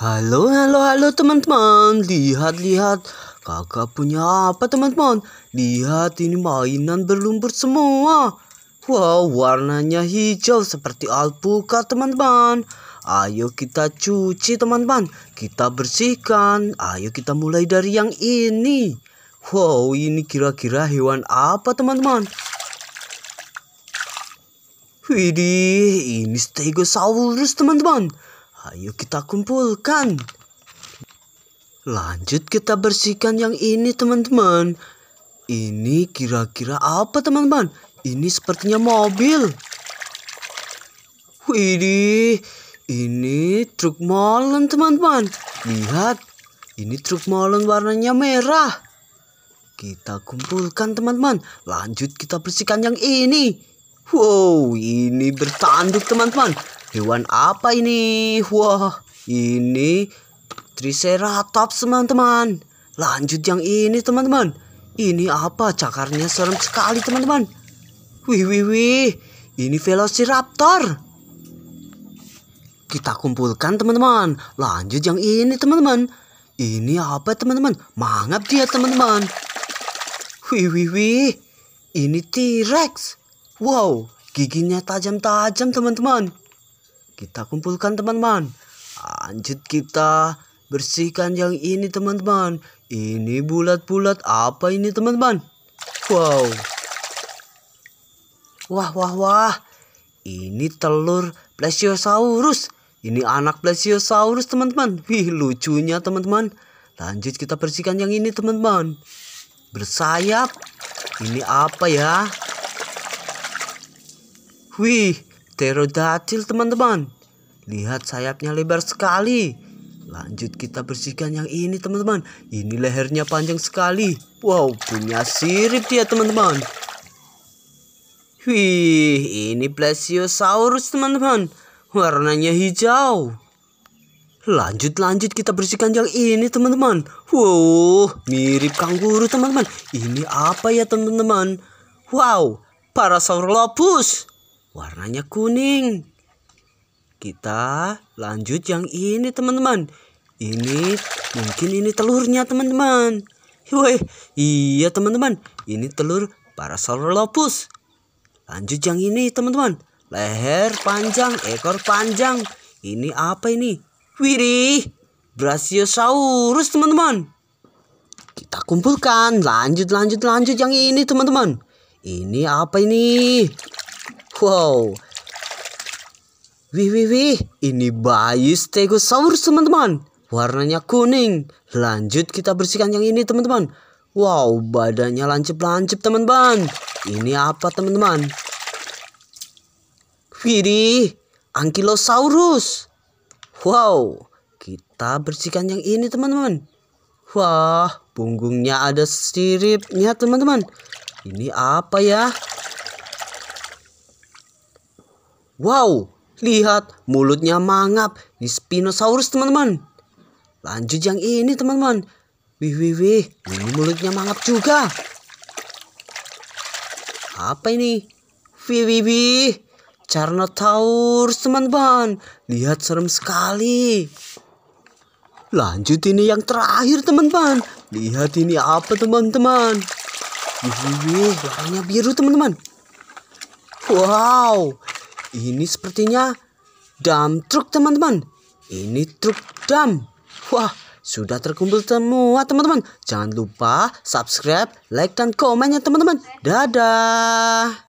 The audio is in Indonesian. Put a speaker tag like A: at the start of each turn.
A: Halo, halo, halo teman-teman. Lihat, lihat. Kakak punya apa teman-teman? Lihat ini mainan berlumpur semua. Wow, warnanya hijau seperti alpukat teman-teman. Ayo kita cuci teman-teman. Kita bersihkan. Ayo kita mulai dari yang ini. Wow, ini kira-kira hewan apa teman-teman? Widih, ini Stegosaurus teman-teman. Ayo kita kumpulkan. Lanjut kita bersihkan yang ini teman-teman. Ini kira-kira apa teman-teman? Ini sepertinya mobil. Widih, ini truk molen teman-teman. Lihat, ini truk molen warnanya merah. Kita kumpulkan teman-teman. Lanjut kita bersihkan yang ini. Wow, ini bertanduk teman-teman. Hewan apa ini? Wah, ini Triceratops teman-teman. Lanjut yang ini teman-teman. Ini apa? Cakarnya serem sekali teman-teman. Wih, wih, wih. Ini Velociraptor. Kita kumpulkan teman-teman. Lanjut yang ini teman-teman. Ini apa teman-teman? Mangap dia teman-teman. Wih, wih, wih. Ini T-Rex. Wow, giginya tajam-tajam teman-teman. Kita kumpulkan teman-teman. Lanjut kita bersihkan yang ini teman-teman. Ini bulat-bulat apa ini teman-teman? Wow. Wah wah wah. Ini telur plesiosaurus. Ini anak plesiosaurus teman-teman. Wih lucunya teman-teman. Lanjut kita bersihkan yang ini teman-teman. Bersayap. Ini apa ya? Wih, pterodactyl teman-teman lihat sayapnya lebar sekali lanjut kita bersihkan yang ini teman-teman ini lehernya panjang sekali wow punya sirip dia teman-teman wih ini plesiosaurus teman-teman warnanya hijau Lanjut lanjut kita bersihkan yang ini teman-teman Wow mirip kangguru teman-teman Ini apa ya teman-teman Wow Parasaurolophus warnanya kuning. Kita lanjut yang ini teman-teman. Ini mungkin ini telurnya teman-teman. Woi, iya teman-teman. Ini telur Parasaurolophus. Lanjut yang ini teman-teman. Leher panjang, ekor panjang. Ini apa ini? Wirih, Brachiosaurus teman-teman. Kita kumpulkan. Lanjut, lanjut, lanjut yang ini teman-teman. Ini apa ini? Wow. Wih, wih, wih. Ini bayi Stegosaurus, teman-teman. Warnanya kuning. Lanjut kita bersihkan yang ini, teman-teman. Wow, badannya lancip-lancip, teman-teman. Ini apa, teman-teman? Widih, Ankylosaurus. Wow, kita bersihkan yang ini, teman-teman. Wah, punggungnya ada siripnya, teman-teman. Ini apa ya? Wow, lihat mulutnya mangap di Spinosaurus teman-teman. Lanjut yang ini teman-teman. Wih wih wih, ini mulutnya mangap juga. Apa ini? Wih wih wih, Carnotaurus teman-teman. Lihat serem sekali. Lanjut ini yang terakhir teman-teman. Lihat ini apa teman-teman. Wih wih wih, warnanya biru teman-teman. Wow, ini sepertinya dam truk teman-teman. Ini truk dam. Wah, sudah terkumpul semua teman-teman. Jangan lupa subscribe, like, dan komen ya teman-teman. Dadah.